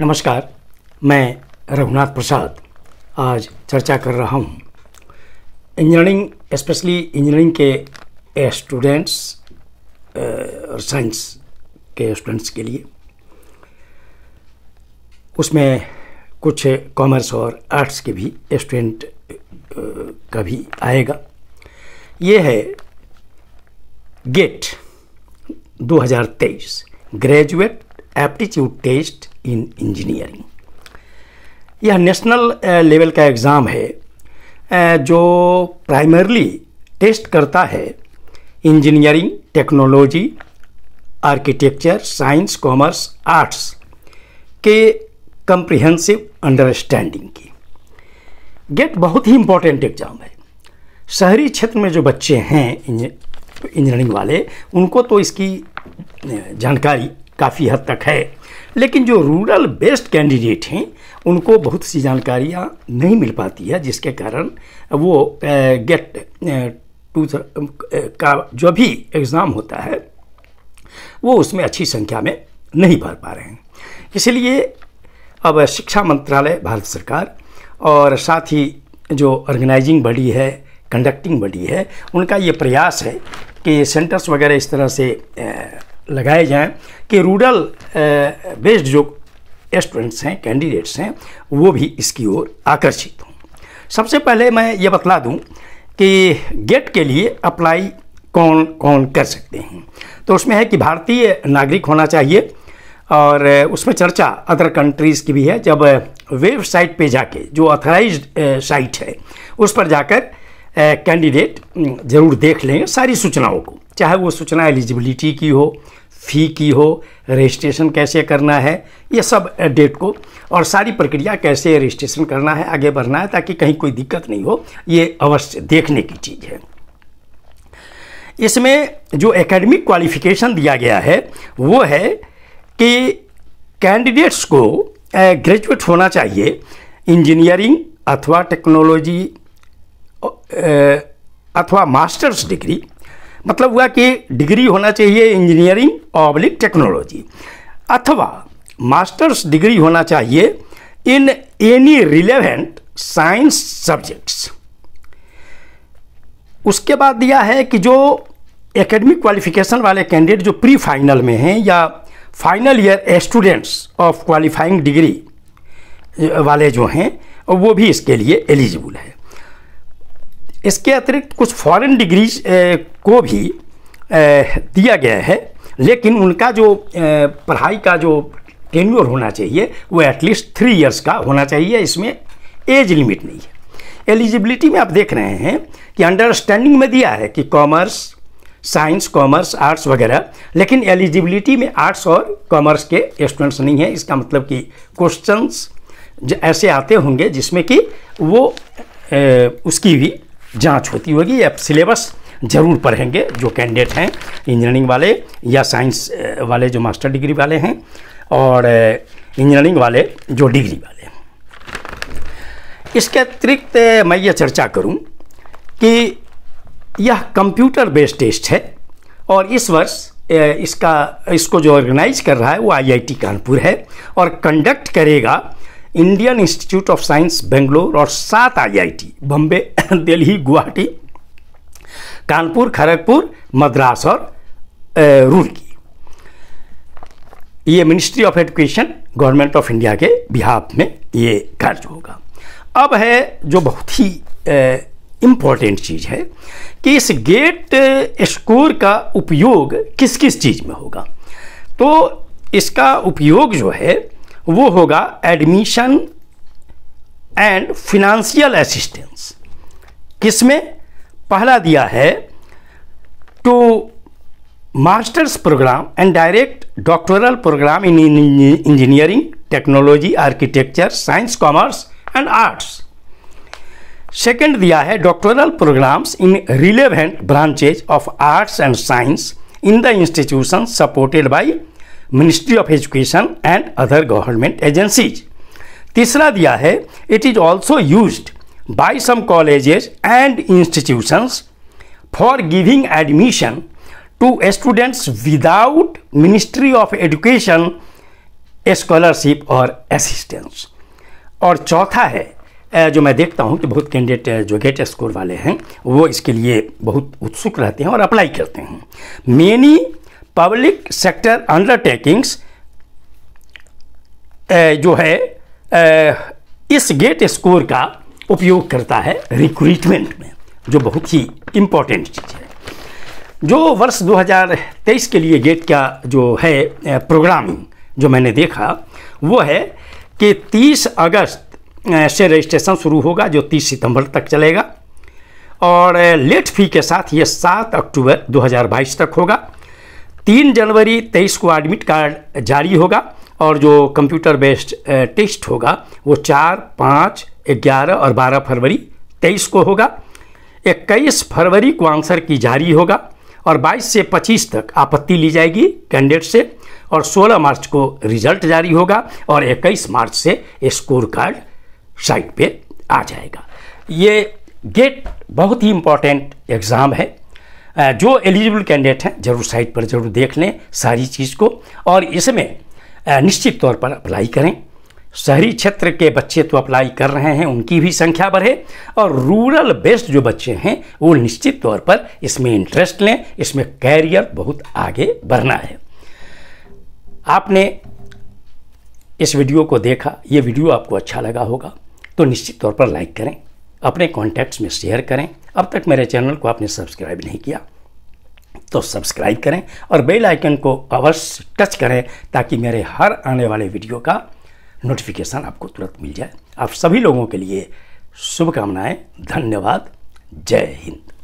नमस्कार मैं रघुनाथ प्रसाद आज चर्चा कर रहा हूँ इंजीनियरिंग स्पेशली इंजीनियरिंग के स्टूडेंट्स और साइंस के स्टूडेंट्स के लिए उसमें कुछ कॉमर्स और आर्ट्स के भी स्टूडेंट का भी आएगा ये है GATE 2023 graduate aptitude test in engineering यह नेशनल लेवल uh, का एग्ज़ाम है uh, जो प्राइमरली टेस्ट करता है engineering technology architecture science commerce arts के कंप्रिहेंसिव अंडरस्टैंडिंग की गेट बहुत ही इम्पोर्टेंट एग्ज़ाम है शहरी क्षेत्र में जो बच्चे हैं इंजीनियरिंग वाले उनको तो इसकी uh, जानकारी काफ़ी हद तक है लेकिन जो रूरल बेस्ड कैंडिडेट हैं उनको बहुत सी जानकारियाँ नहीं मिल पाती है जिसके कारण वो गेट टू का जो भी एग्ज़ाम होता है वो उसमें अच्छी संख्या में नहीं भर पा रहे हैं इसलिए अब शिक्षा मंत्रालय भारत सरकार और साथ ही जो ऑर्गेनाइजिंग बॉडी है कंडक्टिंग बॉडी है उनका ये प्रयास है कि सेंटर्स वगैरह इस तरह से लगाए जाएं कि रूरल बेस्ड जो स्टूडेंट्स हैं कैंडिडेट्स हैं वो भी इसकी ओर आकर्षित हों सबसे पहले मैं ये बतला दूं कि गेट के लिए अप्लाई कौन कौन कर सकते हैं तो उसमें है कि भारतीय नागरिक होना चाहिए और उसमें चर्चा अदर कंट्रीज़ की भी है जब वेबसाइट पे जाके जो ऑथराइज साइट है उस पर जाकर कैंडिडेट हम्म, ज़रूर देख लें सारी सूचनाओं को चाहे वो सूचना एलिजिबिलिटी की हो फ़ी की हो रजिस्ट्रेशन कैसे करना है ये सब डेट को और सारी प्रक्रिया कैसे रजिस्ट्रेशन करना है आगे बढ़ना है ताकि कहीं कोई दिक्कत नहीं हो ये अवश्य देखने की चीज़ है इसमें जो एकेडमिक क्वालिफिकेशन दिया गया है वो है कि कैंडिडेट्स को ग्रेजुएट होना चाहिए इंजीनियरिंग अथवा टेक्नोलॉजी अथवा मास्टर्स डिग्री मतलब हुआ कि डिग्री होना चाहिए इंजीनियरिंग ऑब्लिक टेक्नोलॉजी अथवा मास्टर्स डिग्री होना चाहिए in any relevant science subjects उसके बाद दिया है कि जो एकेडमिक क्वालिफिकेशन वाले कैंडिडेट जो प्री फाइनल में हैं या final year students of qualifying degree वाले जो हैं वो भी इसके लिए एलिजिबल है इसके अतिरिक्त कुछ फॉरेन डिग्रीज को भी दिया गया है लेकिन उनका जो पढ़ाई का जो टेन्योर होना चाहिए वो एटलीस्ट थ्री इयर्स का होना चाहिए इसमें एज लिमिट नहीं है एलिजिबिलिटी में आप देख रहे हैं कि अंडरस्टैंडिंग में दिया है कि कॉमर्स साइंस कॉमर्स आर्ट्स वगैरह लेकिन एलिजिबिलिटी में आर्ट्स और कॉमर्स के स्टूडेंट्स नहीं हैं इसका मतलब कि क्वेश्चंस ऐसे आते होंगे जिसमें कि वो ए, उसकी भी जांच होती होगी या सिलेबस ज़रूर पढ़ेंगे जो कैंडिडेट हैं इंजीनियरिंग वाले या साइंस वाले जो मास्टर डिग्री वाले हैं और इंजीनियरिंग वाले जो डिग्री वाले हैं इसके अतिरिक्त मैं ये चर्चा करूं कि यह कंप्यूटर बेस्ड टेस्ट है और इस वर्ष इसका इसको जो ऑर्गेनाइज कर रहा है वो आईआईटी कानपुर है और कंडक्ट करेगा Indian Institute of Science Bangalore और सात आईआईटी बम्बे दिल्ली गुवाहाटी कानपुर खड़गपुर मद्रास और रुड़की ये ministry of education government of India के बिहार में ये कार्य होगा अब है जो बहुत ही इम्पॉर्टेंट चीज़ है कि इस गेट स्कोर का उपयोग किस किस चीज़ में होगा तो इसका उपयोग जो है वो होगा एडमिशन एंड फिनंशियल असिस्टेंस किसमें पहला दिया है to masters programme and direct doctoral programme in engineering technology architecture science commerce and arts second दिया है doctoral programmes in relevant branches of arts and science in the institution supported by ministry of education and other government agencies तीसरा दिया है it is also use by some colleges and institutions for giving admission to students without ministry of education scholarship और assistance और चौथा है जो मैं देखता हूँ कि बहुत कैंडिडेट जो गेट स्कोर वाले हैं वो इसके लिए बहुत उत्सुक रहते हैं और अप्लाई करते हैं मेनी पब्लिक सेक्टर अंडरटेकिंग्स जो है इस गेट स्कोर का उपयोग करता है रिक्रूटमेंट में जो बहुत ही इम्पोर्टेंट चीज़ है जो वर्ष 2023 के लिए गेट का जो है प्रोग्रामिंग जो मैंने देखा वो है कि 30 अगस्त से रजिस्ट्रेशन शुरू होगा जो 30 सितंबर तक चलेगा और लेट फी के साथ ये 7 अक्टूबर 2022 तक होगा तीन जनवरी तेईस को एडमिट कार्ड जारी होगा और जो कंप्यूटर बेस्ड टेस्ट होगा वो चार पाँच ग्यारह और बारह फरवरी तेईस को होगा इक्कीस फरवरी को आंसर की जारी होगा और 22 से 25 तक आपत्ति ली जाएगी कैंडिडेट से और 16 मार्च को रिजल्ट जारी होगा और 21 मार्च से स्कोर कार्ड साइट पे आ जाएगा ये गेट बहुत ही इम्पॉर्टेंट एग्ज़ाम है जो एलिजिबल कैंडिडेट हैं जरूर साइट पर जरूर देख लें सारी चीज़ को और इसमें निश्चित तौर पर अप्लाई करें शहरी क्षेत्र के बच्चे तो अप्लाई कर रहे हैं उनकी भी संख्या बढ़े और रूरल बेस्ड जो बच्चे हैं वो निश्चित तौर पर इसमें इंटरेस्ट लें इसमें कैरियर बहुत आगे बढ़ना है आपने इस वीडियो को देखा ये वीडियो आपको अच्छा लगा होगा तो निश्चित तौर पर लाइक करें अपने कॉन्टैक्ट्स में शेयर करें अब तक मेरे चैनल को आपने सब्सक्राइब नहीं किया तो सब्सक्राइब करें और बेल आइकन को अवश्य टच करें ताकि मेरे हर आने वाले वीडियो का नोटिफिकेशन आपको तुरंत मिल जाए आप सभी लोगों के लिए शुभकामनाएं धन्यवाद जय हिंद